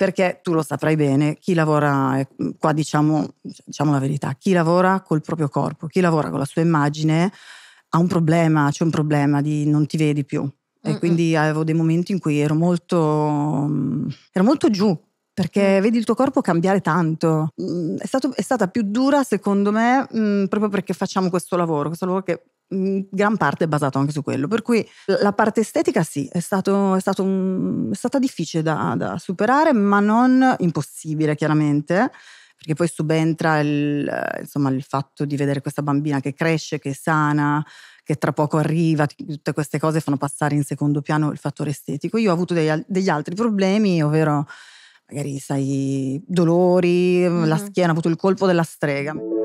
perché tu lo saprai bene, chi lavora, mm, qua diciamo, diciamo la verità, chi lavora col proprio corpo, chi lavora con la sua immagine ha un problema, c'è un problema di non ti vedi più. E Mm-mm. quindi avevo dei momenti in cui ero molto, mm, ero molto giù, perché mm. vedi il tuo corpo cambiare tanto. Mm, è, stato, è stata più dura secondo me mh, proprio perché facciamo questo lavoro, questo lavoro che gran parte è basato anche su quello. Per cui la parte estetica sì, è, stato, è, stato un, è stata difficile da, da, superare, ma non impossibile chiaramente. Perché poi subentra il, insomma, il fatto di vedere questa bambina che cresce, che è sana, che tra poco arriva, tutte queste cose fanno passare in secondo piano il fattore estetico. Io ho avuto dei, degli altri problemi, ovvero magari sai, dolori, mm-hmm. la schiena, ho avuto il colpo della strega.